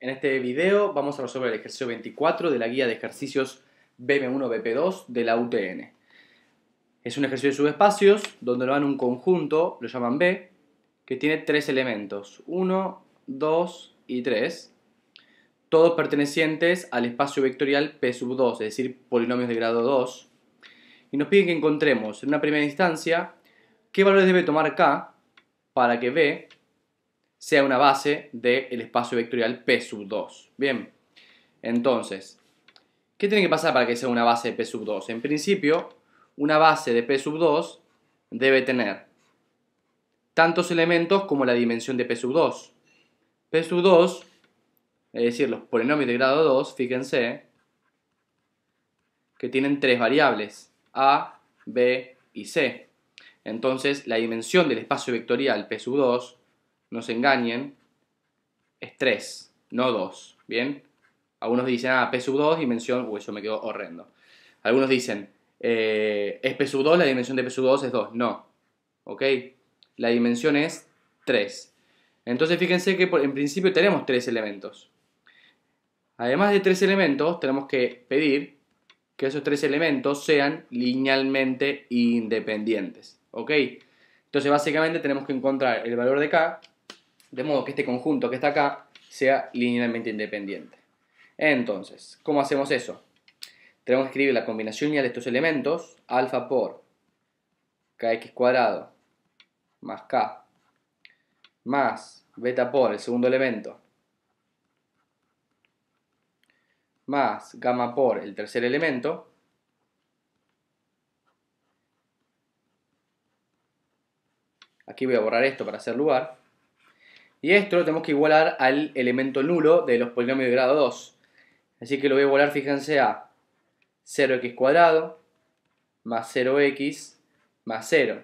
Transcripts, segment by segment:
En este video vamos a resolver el ejercicio 24 de la guía de ejercicios BM1-BP2 de la UTN. Es un ejercicio de subespacios donde lo dan un conjunto, lo llaman B, que tiene tres elementos, 1, 2 y 3, todos pertenecientes al espacio vectorial P sub 2, es decir, polinomios de grado 2, y nos piden que encontremos en una primera instancia qué valores debe tomar K para que B sea una base del espacio vectorial P sub 2. Bien, entonces, ¿qué tiene que pasar para que sea una base de P sub 2? En principio, una base de P sub 2 debe tener tantos elementos como la dimensión de P sub 2. P sub 2, es decir, los polinomios de grado 2, fíjense, que tienen tres variables, A, B y C. Entonces, la dimensión del espacio vectorial P sub 2 nos engañen, es 3, no 2, ¿bien? Algunos dicen, ah, P sub 2, dimensión, uy, eso me quedó horrendo. Algunos dicen, eh, es P sub 2, la dimensión de P sub 2 es 2, no, ¿ok? La dimensión es 3. Entonces fíjense que en principio tenemos 3 elementos. Además de 3 elementos, tenemos que pedir que esos 3 elementos sean linealmente independientes, ¿ok? Entonces básicamente tenemos que encontrar el valor de K de modo que este conjunto que está acá sea linealmente independiente. Entonces, ¿cómo hacemos eso? Tenemos que escribir la combinación lineal de estos elementos, alfa por kx cuadrado más k más beta por el segundo elemento más gamma por el tercer elemento aquí voy a borrar esto para hacer lugar y esto lo tenemos que igualar al elemento nulo de los polinomios de grado 2. Así que lo voy a igualar, fíjense, a 0x cuadrado más 0x más 0.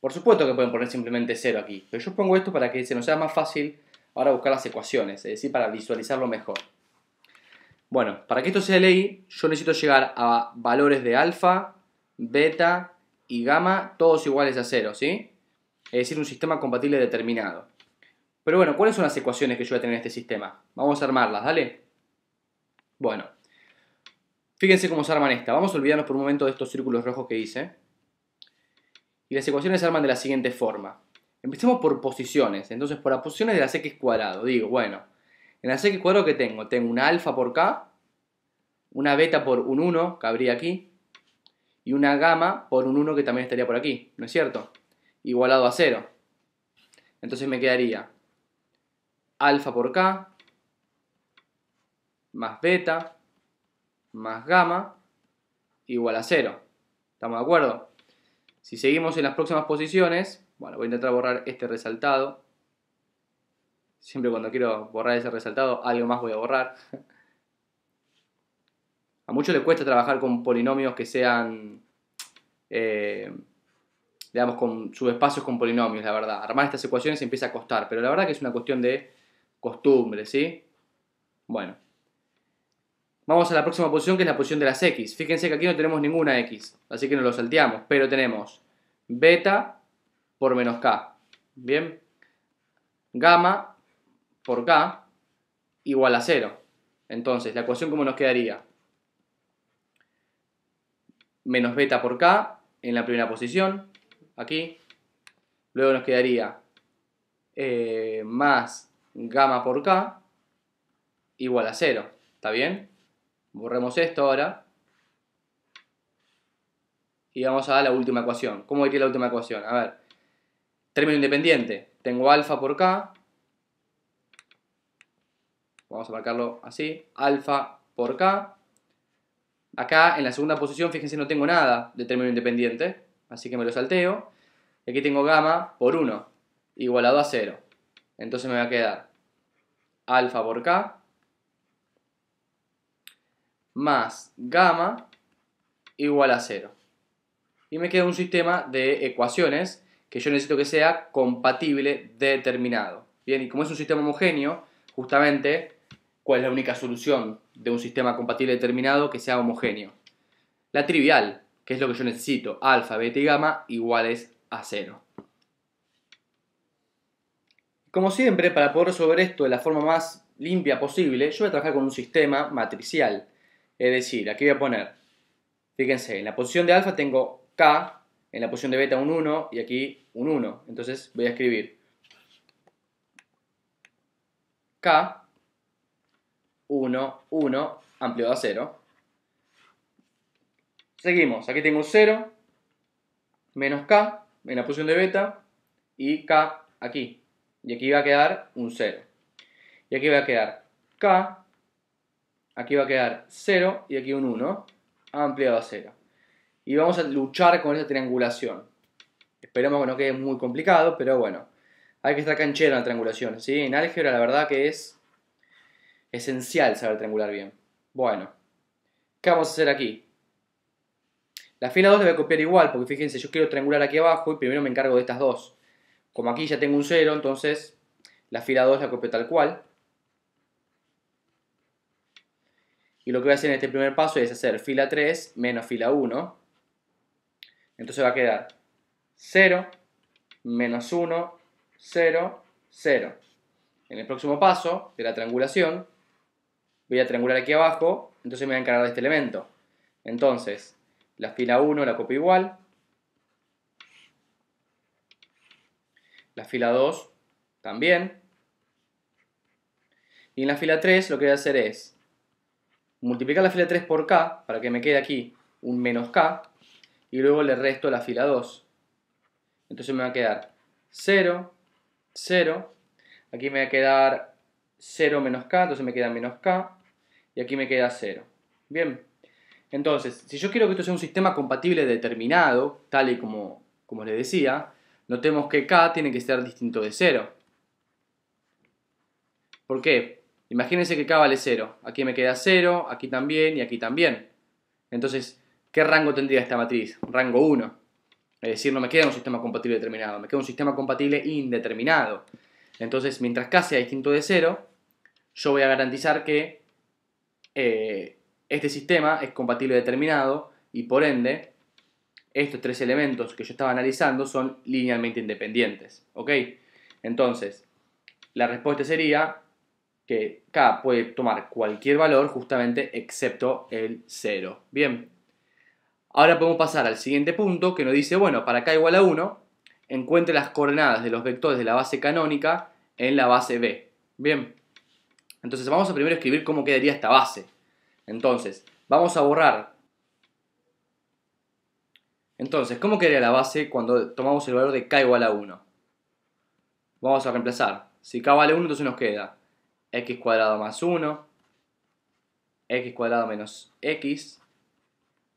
Por supuesto que pueden poner simplemente 0 aquí, pero yo pongo esto para que se nos sea más fácil ahora buscar las ecuaciones, es decir, para visualizarlo mejor. Bueno, para que esto sea ley, yo necesito llegar a valores de alfa, beta y gamma, todos iguales a 0, ¿sí? Es decir, un sistema compatible determinado. Pero bueno, ¿cuáles son las ecuaciones que yo voy a tener en este sistema? Vamos a armarlas, ¿dale? Bueno, fíjense cómo se arman esta. Vamos a olvidarnos por un momento de estos círculos rojos que hice. Y las ecuaciones se arman de la siguiente forma. Empecemos por posiciones. Entonces, por las posiciones de las x cuadrado, digo, bueno, en la x cuadrado que tengo, tengo una alfa por k, una beta por un 1, que habría aquí, y una gamma por un 1 que también estaría por aquí, ¿no es cierto? Igualado a 0. Entonces me quedaría alfa por K, más beta, más gamma, igual a cero. ¿Estamos de acuerdo? Si seguimos en las próximas posiciones, bueno, voy a intentar borrar este resaltado. Siempre cuando quiero borrar ese resaltado, algo más voy a borrar. A muchos les cuesta trabajar con polinomios que sean, eh, digamos, con subespacios con polinomios, la verdad. Armar estas ecuaciones empieza a costar, pero la verdad que es una cuestión de costumbre, ¿sí? Bueno. Vamos a la próxima posición que es la posición de las X. Fíjense que aquí no tenemos ninguna X, así que nos lo salteamos, pero tenemos beta por menos K, ¿bien? Gamma por K igual a 0. Entonces, la ecuación como nos quedaría? Menos beta por K en la primera posición, aquí. Luego nos quedaría eh, más gamma por k igual a 0. ¿Está bien? Borremos esto ahora. Y vamos a la última ecuación. ¿Cómo que la última ecuación? A ver. Término independiente. Tengo alfa por k. Vamos a marcarlo así. Alfa por k. Acá en la segunda posición, fíjense, no tengo nada de término independiente. Así que me lo salteo. Y aquí tengo gamma por 1. Igualado a 0. Entonces me va a quedar alfa por k más gamma igual a cero. Y me queda un sistema de ecuaciones que yo necesito que sea compatible determinado. Bien, y como es un sistema homogéneo, justamente, ¿cuál es la única solución de un sistema compatible determinado que sea homogéneo? La trivial, que es lo que yo necesito, alfa, beta y gamma iguales a 0. Como siempre, para poder resolver esto de la forma más limpia posible, yo voy a trabajar con un sistema matricial. Es decir, aquí voy a poner, fíjense, en la posición de alfa tengo K, en la posición de beta un 1 y aquí un 1. Entonces voy a escribir K, 1, 1, ampliado a 0. Seguimos, aquí tengo 0, menos K en la posición de beta y K aquí. Y aquí va a quedar un 0. Y aquí va a quedar K. Aquí va a quedar 0 y aquí un 1 ampliado a 0. Y vamos a luchar con esa triangulación. Esperemos que no quede muy complicado, pero bueno. Hay que estar canchero en la triangulación, ¿sí? En álgebra la verdad que es esencial saber triangular bien. Bueno, ¿qué vamos a hacer aquí? La fila 2 la voy a copiar igual, porque fíjense, yo quiero triangular aquí abajo y primero me encargo de estas dos. Como aquí ya tengo un 0, entonces la fila 2 la copio tal cual. Y lo que voy a hacer en este primer paso es hacer fila 3 menos fila 1. Entonces va a quedar 0, menos 1, 0, 0. En el próximo paso de la triangulación, voy a triangular aquí abajo, entonces me voy a encargar de este elemento. Entonces, la fila 1 la copio igual, La fila 2 también. Y en la fila 3 lo que voy a hacer es multiplicar la fila 3 por k para que me quede aquí un menos k y luego le resto la fila 2. Entonces me va a quedar 0, 0. Aquí me va a quedar 0 menos k, entonces me queda menos k. Y aquí me queda 0. Bien. Entonces, si yo quiero que esto sea un sistema compatible determinado, tal y como, como les decía, Notemos que k tiene que ser distinto de 0. ¿Por qué? Imagínense que k vale 0. Aquí me queda 0, aquí también y aquí también. Entonces, ¿qué rango tendría esta matriz? Rango 1. Es decir, no me queda un sistema compatible determinado, me queda un sistema compatible indeterminado. Entonces, mientras k sea distinto de 0, yo voy a garantizar que eh, este sistema es compatible determinado y por ende estos tres elementos que yo estaba analizando son linealmente independientes. ¿Ok? Entonces, la respuesta sería que K puede tomar cualquier valor justamente excepto el 0. Bien. Ahora podemos pasar al siguiente punto que nos dice, bueno, para K igual a 1, encuentre las coordenadas de los vectores de la base canónica en la base B. Bien. Entonces vamos a primero escribir cómo quedaría esta base. Entonces, vamos a borrar entonces, ¿cómo quedaría la base cuando tomamos el valor de k igual a 1? Vamos a reemplazar. Si k vale 1, entonces nos queda x cuadrado más 1, x cuadrado menos x,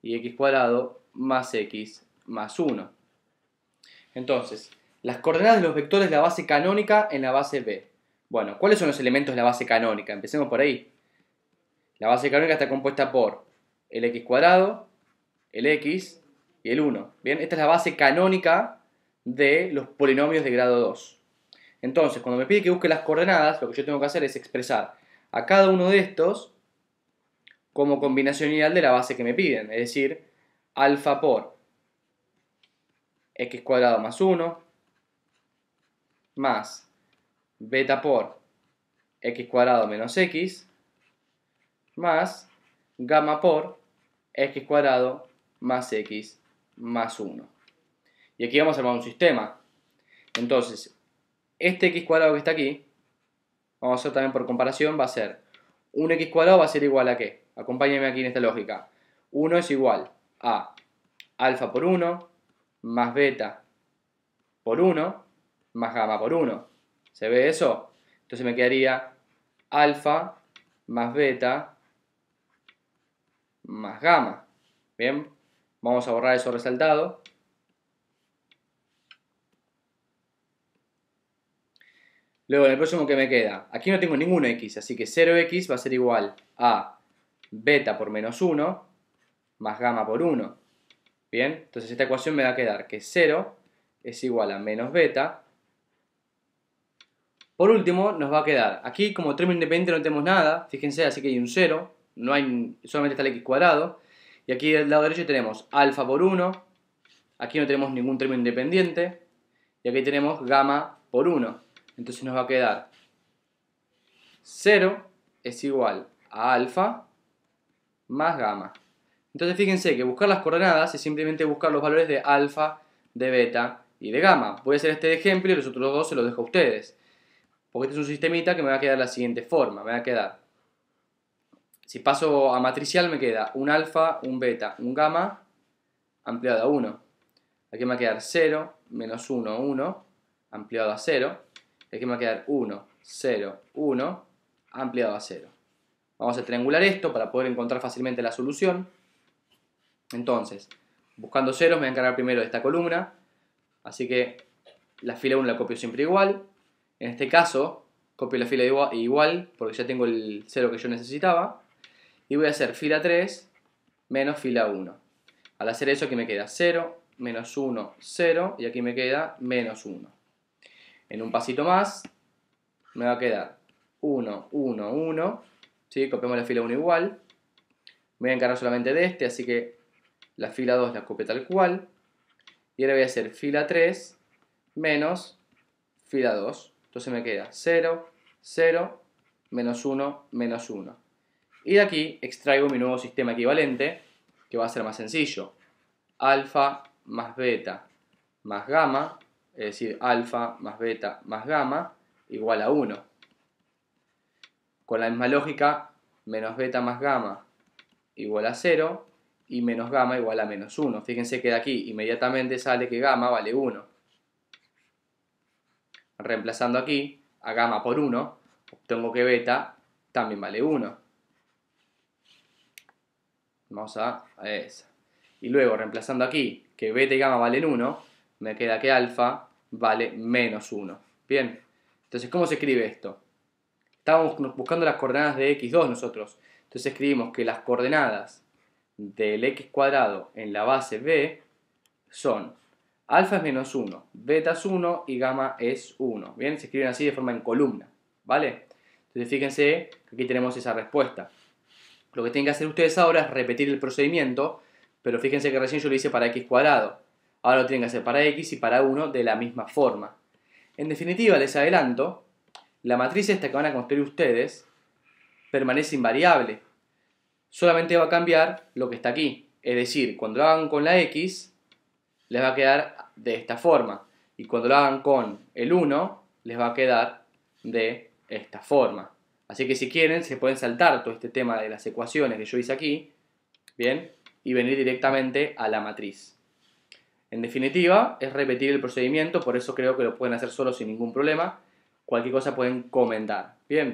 y x cuadrado más x más 1. Entonces, las coordenadas de los vectores de la base canónica en la base B. Bueno, ¿cuáles son los elementos de la base canónica? Empecemos por ahí. La base canónica está compuesta por el x cuadrado, el x y el 1. Bien, esta es la base canónica de los polinomios de grado 2. Entonces, cuando me pide que busque las coordenadas, lo que yo tengo que hacer es expresar a cada uno de estos como combinación ideal de la base que me piden, es decir, alfa por x cuadrado más 1 más beta por x cuadrado menos x más gamma por x cuadrado más x más 1. Y aquí vamos a armar un sistema. Entonces, este x cuadrado que está aquí, vamos a hacer también por comparación, va a ser un x cuadrado va a ser igual a qué? Acompáñenme aquí en esta lógica. 1 es igual a alfa por 1 más beta por 1 más gamma por 1. ¿Se ve eso? Entonces me quedaría alfa más beta más gamma. ¿Bien? Vamos a borrar eso resaltado. Luego, en el próximo que me queda, aquí no tengo ningún x, así que 0x va a ser igual a beta por menos 1 más gamma por 1. Bien, entonces esta ecuación me va a quedar que 0 es igual a menos beta. Por último, nos va a quedar, aquí como término independiente no tenemos nada, fíjense, así que hay un 0, no hay, solamente está el x cuadrado. Y aquí del lado derecho tenemos alfa por 1, aquí no tenemos ningún término independiente, y aquí tenemos gamma por 1. Entonces nos va a quedar 0 es igual a alfa más gamma. Entonces fíjense que buscar las coordenadas es simplemente buscar los valores de alfa, de beta y de gamma. Voy a hacer este ejemplo y los otros dos se los dejo a ustedes. Porque este es un sistemita que me va a quedar de la siguiente forma. Me va a quedar si paso a matricial me queda un alfa, un beta, un gamma ampliado a 1. Aquí me va a quedar 0, menos 1, 1 ampliado a 0. Y aquí me va a quedar 1, 0, 1 ampliado a 0. Vamos a triangular esto para poder encontrar fácilmente la solución. Entonces, buscando ceros me voy a encargar primero de esta columna. Así que la fila 1 la copio siempre igual. En este caso, copio la fila igual porque ya tengo el 0 que yo necesitaba y voy a hacer fila 3 menos fila 1. Al hacer eso aquí me queda 0, menos 1, 0 y aquí me queda menos 1. En un pasito más me va a quedar 1, 1, 1. ¿sí? Copiamos la fila 1 igual. voy a encargar solamente de este, así que la fila 2 la copio tal cual. Y ahora voy a hacer fila 3 menos fila 2. Entonces me queda 0, 0, menos 1, menos 1. Y de aquí extraigo mi nuevo sistema equivalente, que va a ser más sencillo. Alfa más beta más gamma, es decir, alfa más beta más gamma igual a 1. Con la misma lógica, menos beta más gamma igual a 0 y menos gamma igual a menos 1. Fíjense que de aquí inmediatamente sale que gamma vale 1. Reemplazando aquí a gamma por 1, obtengo que beta también vale 1. Vamos a, esa. Y luego, reemplazando aquí, que beta y gamma valen 1, me queda que alfa vale menos 1. Bien, entonces, ¿cómo se escribe esto? Estábamos buscando las coordenadas de x2 nosotros. Entonces escribimos que las coordenadas del x cuadrado en la base b son alfa es menos 1, beta es 1 y gamma es 1. Bien, se escriben así de forma en columna, ¿vale? Entonces fíjense que aquí tenemos esa respuesta. Lo que tienen que hacer ustedes ahora es repetir el procedimiento, pero fíjense que recién yo lo hice para x cuadrado. Ahora lo tienen que hacer para x y para 1 de la misma forma. En definitiva, les adelanto, la matriz esta que van a construir ustedes permanece invariable. Solamente va a cambiar lo que está aquí. Es decir, cuando lo hagan con la x, les va a quedar de esta forma. Y cuando lo hagan con el 1, les va a quedar de esta forma. Así que si quieren, se pueden saltar todo este tema de las ecuaciones que yo hice aquí, ¿bien? Y venir directamente a la matriz. En definitiva, es repetir el procedimiento, por eso creo que lo pueden hacer solo sin ningún problema. Cualquier cosa pueden comentar, ¿bien?